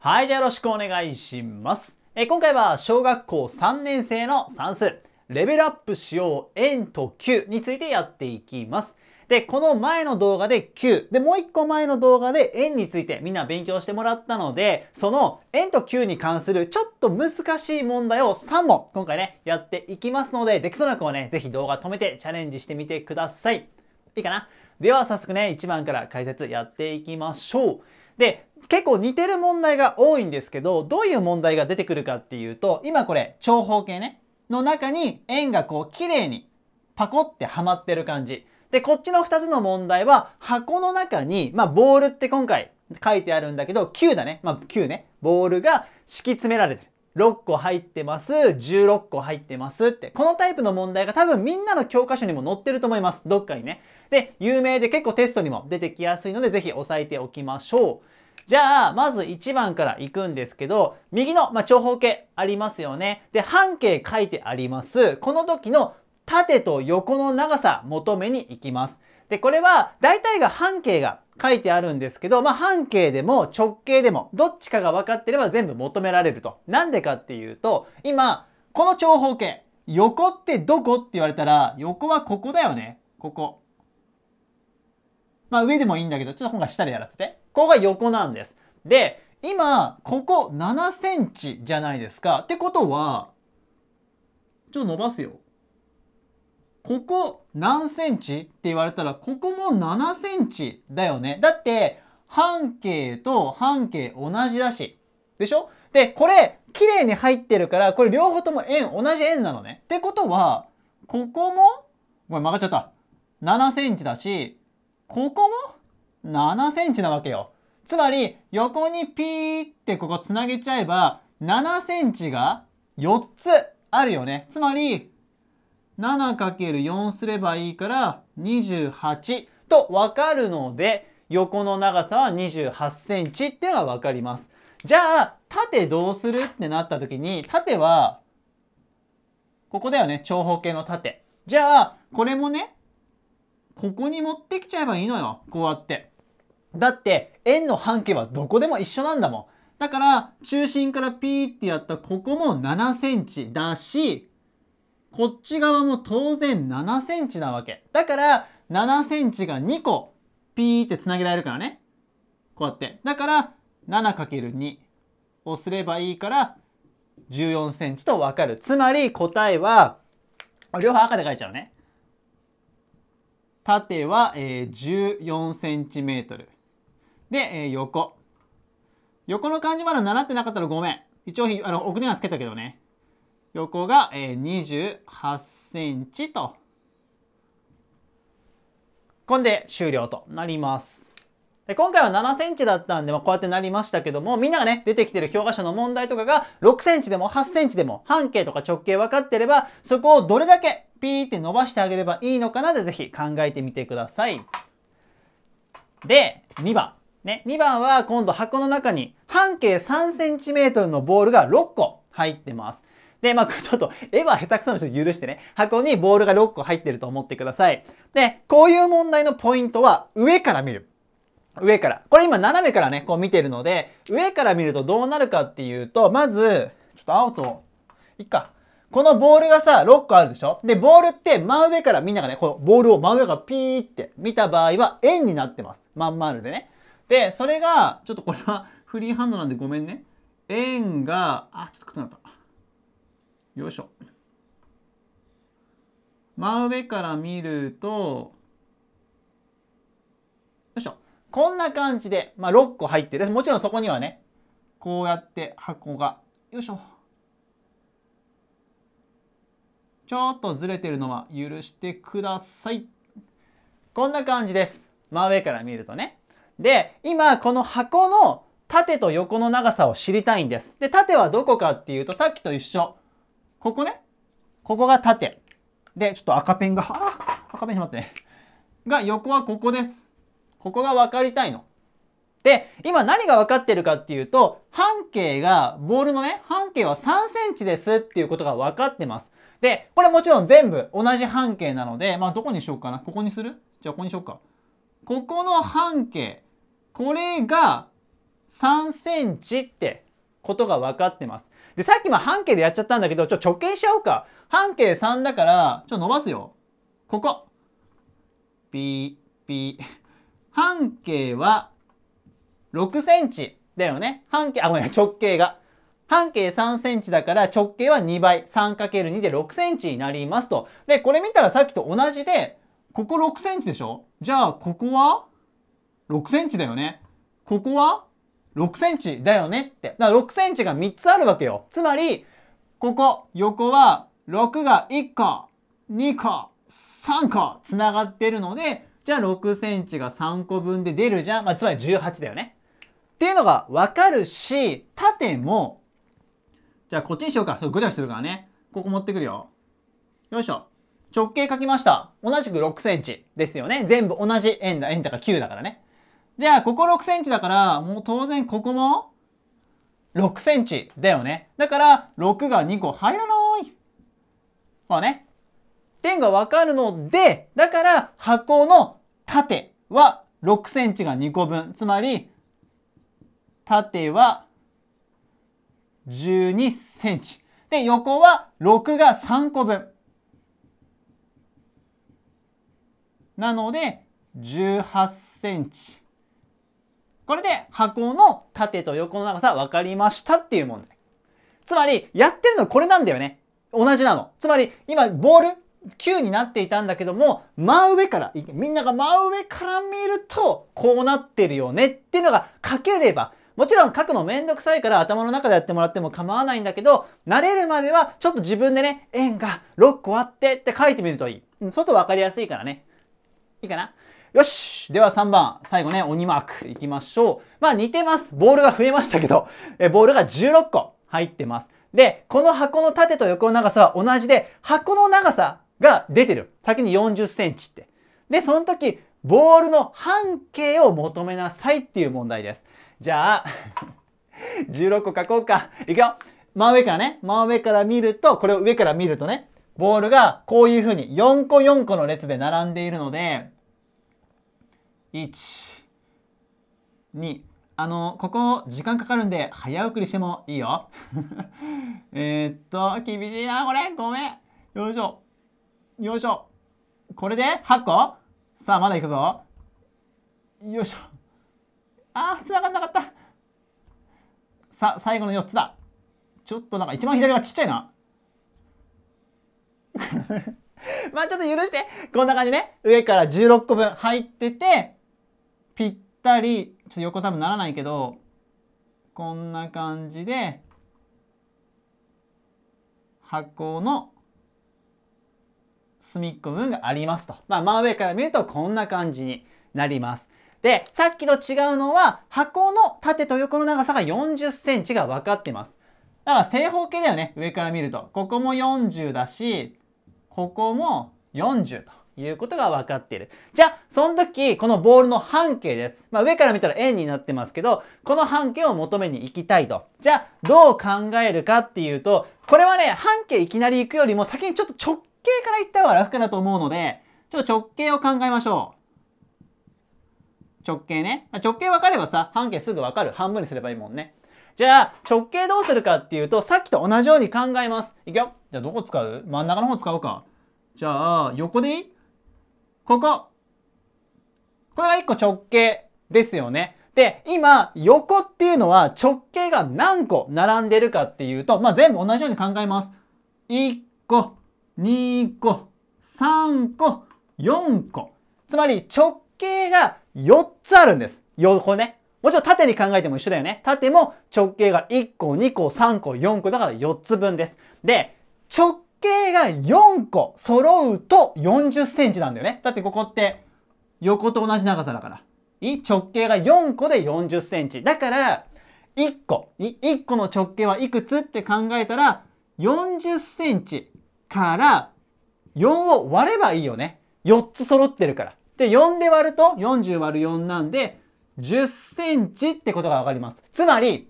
はい、じゃあよろしくお願いします。え今回は小学校3年生の算数、レベルアップしよう円と球についてやっていきます。で、この前の動画で球、で、もう1個前の動画で円についてみんな勉強してもらったので、その円と Q に関するちょっと難しい問題を3問、今回ね、やっていきますので、できそうな子はね、是非動画止めてチャレンジしてみてください。いいかなでは早速ね、1番から解説やっていきましょう。で、結構似てる問題が多いんですけど、どういう問題が出てくるかっていうと、今これ長方形ね、の中に円がこう綺麗にパコってはまってる感じ。で、こっちの2つの問題は箱の中に、まあボールって今回書いてあるんだけど、9だね。まあ9ね。ボールが敷き詰められてる。6個入ってます、16個入ってますって。このタイプの問題が多分みんなの教科書にも載ってると思います。どっかにね。で、有名で結構テストにも出てきやすいので、ぜひ押さえておきましょう。じゃあ、まず1番から行くんですけど、右の、まあ、長方形ありますよね。で、半径書いてあります。この時の縦と横の長さ求めに行きます。で、これは大体が半径が書いてあるんですけど、まあ、半径でも直径でもどっちかが分かってれば全部求められると。なんでかっていうと、今、この長方形、横ってどこって言われたら、横はここだよね。ここ。まあ上でもいいんだけど、ちょっと今回下でやらせて。ここが横なんです。で、今、ここ7センチじゃないですか。ってことは、ちょっと伸ばすよ。ここ何センチって言われたら、ここも7センチだよね。だって、半径と半径同じだし。でしょで、これ、綺麗に入ってるから、これ両方とも円、同じ円なのね。ってことは、ここも、ごめん、曲がっちゃった。7センチだし、ここも7センチなわけよ。つまり横にピーってここつなげちゃえば7センチが4つあるよね。つまり 7×4 すればいいから28とわかるので横の長さは28センチっていうのがわかります。じゃあ縦どうするってなった時に縦はここだよね長方形の縦。じゃあこれもねここに持ってきちゃえばいいのよ。こうやって。だって、円の半径はどこでも一緒なんだもん。だから、中心からピーってやったここも7センチだし、こっち側も当然7センチなわけ。だから、7センチが2個ピーってつなげられるからね。こうやって。だから、7×2 をすればいいから、14センチとわかる。つまり答えは、両方赤で書いちゃうね。縦は、えー、1 4トルで、えー、横横の漢字まだ習ってなかったらごめん一応あの奥にはつけたけどね横が、えー、28cm とこんで終了となりますで今回は7センチだったんで、まあ、こうやってなりましたけども、みんながね、出てきてる教科書の問題とかが、6センチでも8センチでも、半径とか直径分かってれば、そこをどれだけピーって伸ばしてあげればいいのかなで、ぜひ考えてみてください。で、2番。ね、2番は今度箱の中に半径 3cm のボールが6個入ってます。で、まあ、ちょっと、絵は下手くそな人許してね、箱にボールが6個入ってると思ってください。で、こういう問題のポイントは上から見る。上から。これ今斜めからね、こう見てるので、上から見るとどうなるかっていうと、まず、ちょっと青と、いっか。このボールがさ、6個あるでしょで、ボールって真上からみんながね、このボールを真上からピーって見た場合は円になってます。まん丸でね。で、それが、ちょっとこれは フリーハンドなんでごめんね。円が、あ、ちょっとくっつなった。よいしょ。真上から見ると、よいしょ。こんな感じで、まあ、6個入ってる。もちろんそこにはね、こうやって箱が、よいしょ。ちょっとずれてるのは許してください。こんな感じです。真上から見るとね。で、今、この箱の縦と横の長さを知りたいんです。で、縦はどこかっていうと、さっきと一緒。ここね。ここが縦。で、ちょっと赤ペンが、あ赤ペンしまってね。が、横はここです。ここが分かりたいの。で、今何が分かってるかっていうと、半径が、ボールのね、半径は3センチですっていうことが分かってます。で、これもちろん全部同じ半径なので、まあどこにしようかな。ここにするじゃあここにしようか。ここの半径、これが3センチってことが分かってます。で、さっきも半径でやっちゃったんだけど、ちょ、直径しちゃおうか。半径3だから、ちょ、伸ばすよ。ここ。ピー、ピー。半径は6センチだよね。半径、あ、ごめん、直径が。半径3センチだから直径は2倍。3×2 で6センチになりますと。で、これ見たらさっきと同じで、ここ6センチでしょじゃあ、ここは6センチだよね。ここは6センチだよねって。だから6センチが3つあるわけよ。つまり、ここ、横は6が1個、2個、3個つながってるので、じゃあ6センチが3個分で出るじゃん。まあ、つまり18だよね。っていうのがわかるし、縦も、じゃあこっちにしようか。そう、ぐちゃぐちゃしてるからね。ここ持ってくるよ。よいしょ。直径書きました。同じく6センチですよね。全部同じ円だ。円だ高9だからね。じゃあ、ここ6センチだから、もう当然ここも6センチだよね。だから、6が2個入らない。まあね。点がわかるので、だから、箱の縦は6センチが2個分。つまり、縦は12センチ。で、横は6が3個分。なので、18センチ。これで箱の縦と横の長さ分かりましたっていう問題。つまり、やってるのこれなんだよね。同じなの。つまり、今、ボール、9になっていたんだけども真上からみんなが真上から見るとこうなってるよねっていうのが書ければもちろん書くのめんどくさいから頭の中でやってもらっても構わないんだけど、慣れるまではちょっと自分でね、円が6個あってって書いてみるといい。うん、外わかりやすいからね。いいかなよしでは3番、最後ね、鬼マークいきましょう。まあ似てます。ボールが増えましたけど、えボールが16個入ってます。で、この箱の縦と横の長さは同じで、箱の長さが出てる。先に40センチって。で、その時、ボールの半径を求めなさいっていう問題です。じゃあ、16 個書こうか。いくよ。真上からね、真上から見ると、これを上から見るとね、ボールがこういうふうに4個4個の列で並んでいるので、1、2、あの、ここ時間かかるんで早送りしてもいいよ。えっと、厳しいな、これ。ごめん。よいしょ。よいしょこれで8個さあまだいくぞよいしょあーつながんなかったさあ最後の4つだちょっとなんか一番左がちっちゃいな まあちょっと許してこんな感じね上から16個分入っててぴったりちょっと横多分ならないけどこんな感じで箱の隅っこ部分がありますと。まあ、真上から見るとこんな感じになります。で、さっきと違うのは、箱の縦と横の長さが40センチが分かってます。だから正方形だよね、上から見ると。ここも40だし、ここも40ということが分かっている。じゃあ、その時、このボールの半径です。まあ、上から見たら円になってますけど、この半径を求めに行きたいと。じゃあ、どう考えるかっていうと、これはね、半径いきなり行くよりも先にちょっと直径から言った方が楽だと思うので、ちょっと直径を考えましょう。直径ね。直径分かればさ、半径すぐ分かる。半分にすればいいもんね。じゃあ、直径どうするかっていうと、さっきと同じように考えます。いくよ。じゃあ、どこ使う真ん中の方使おうか。じゃあ、横でいいここ。これが1個直径ですよね。で、今、横っていうのは直径が何個並んでるかっていうと、まあ、全部同じように考えます。1個、2個、3個、4個。つまり直径が4つあるんです。横ね。もちろん縦に考えても一緒だよね。縦も直径が1個、2個、3個、4個だから4つ分です。で、直径が4個揃うと40センチなんだよね。だってここって横と同じ長さだから。直径が4個で40センチ。だから、1個、1個の直径はいくつって考えたら、40センチから4を割ればいいよね。4つ揃ってるから。で、4で割ると40割る4なんで、10センチってことがわかります。つまり、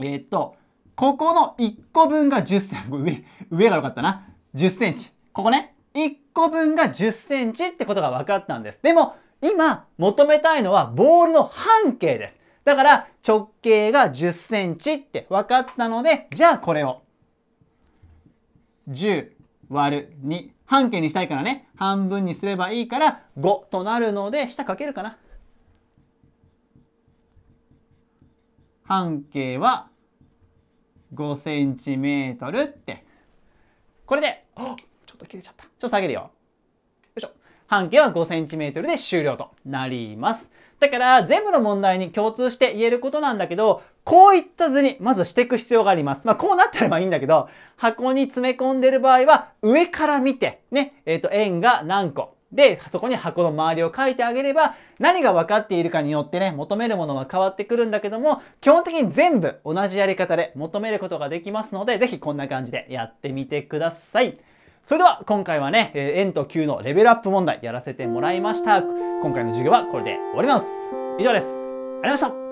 えー、っと、ここの1個分が10センチ、上、上が良かったな。10センチ。ここね。1個分が10センチってことが分かったんです。でも、今、求めたいのはボールの半径です。だから、直径が10センチって分かったので、じゃあこれを。10割る2半径にしたいからね半分にすればいいから5となるので下かけるかな半径は 5cm ってこれでちょっと切れちゃったちょっと下げるよ半径は 5cm で終了となります。だから全部の問題に共通して言えることなんだけど、こういった図にまずしていく必要があります。まあこうなってればいいんだけど、箱に詰め込んでる場合は上から見て、ね、えっ、ー、と円が何個。で、そこに箱の周りを書いてあげれば、何が分かっているかによってね、求めるものは変わってくるんだけども、基本的に全部同じやり方で求めることができますので、ぜひこんな感じでやってみてください。それでは今回はね、え円と球のレベルアップ問題やらせてもらいました。今回の授業はこれで終わります。以上です。ありがとうございました。